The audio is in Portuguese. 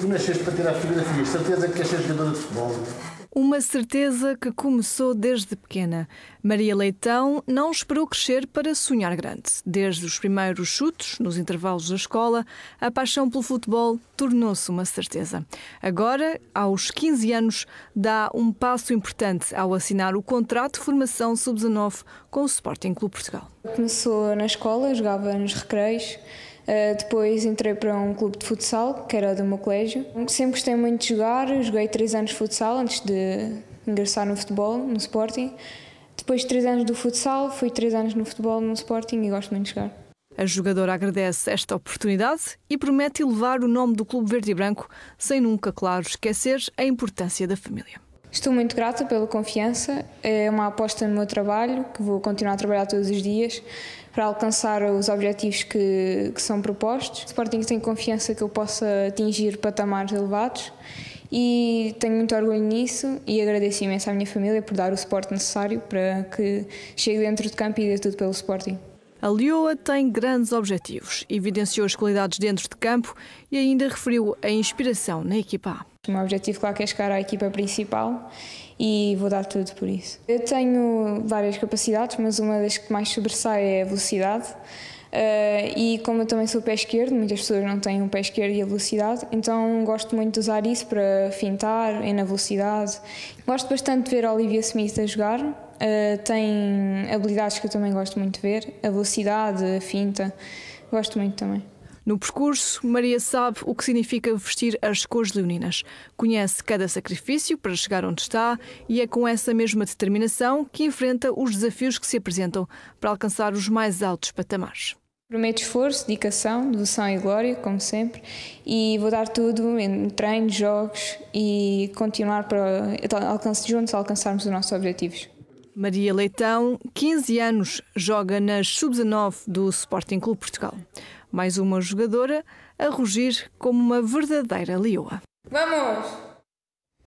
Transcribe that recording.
Tu nasceste para tirar fotografias, certeza que queres ser jogadora de futebol. É? Uma certeza que começou desde pequena. Maria Leitão não esperou crescer para sonhar grande. Desde os primeiros chutos, nos intervalos da escola, a paixão pelo futebol tornou-se uma certeza. Agora, aos 15 anos, dá um passo importante ao assinar o contrato de formação sub-19 com o Sporting Clube Portugal. Começou na escola, jogava nos recreios. Eh, depois entrei para um clube de futsal, que era do meu colégio. Sempre gostei muito de jogar, joguei três anos de futsal antes de ingressar no futebol, no Sporting. Depois de três anos do futsal, fui três anos no futebol, no Sporting e gosto muito de jogar. A jogadora agradece esta oportunidade e promete elevar o nome do Clube Verde e Branco, sem nunca, claro, esquecer a importância da família. Estou muito grata pela confiança, é uma aposta no meu trabalho, que vou continuar a trabalhar todos os dias para alcançar os objetivos que, que são propostos. O Sporting tem confiança que eu possa atingir patamares elevados e tenho muito orgulho nisso e agradeço imenso à minha família por dar o suporte necessário para que chegue dentro de campo e dê tudo pelo Sporting. A Lioa tem grandes objetivos, evidenciou as qualidades dentro de campo e ainda referiu a inspiração na equipa A. O meu objetivo, claro, é chegar à equipa principal e vou dar tudo por isso. Eu tenho várias capacidades, mas uma das que mais sobressai é a velocidade. Uh, e como eu também sou pé esquerdo, muitas pessoas não têm o pé esquerdo e a velocidade, então gosto muito de usar isso para fintar e na velocidade. Gosto bastante de ver a Olivia Smith a jogar, eh, tem habilidades que eu também gosto muito de ver, a velocidade, a finta, gosto muito também. No percurso, Maria sabe o que significa vestir as cores leoninas. Conhece cada sacrifício para chegar onde está e é com essa mesma determinação que enfrenta os desafios que se apresentam para alcançar os mais altos patamares. Prometo esforço, dedicação, devoção e glória, como sempre, e vou dar tudo em treinos, jogos e continuar para então, juntos alcançarmos os nossos objetivos. Maria Leitão, 15 anos, joga nas sub-19 do Sporting Clube Portugal. Mais uma jogadora a rugir como uma verdadeira leoa. Vamos!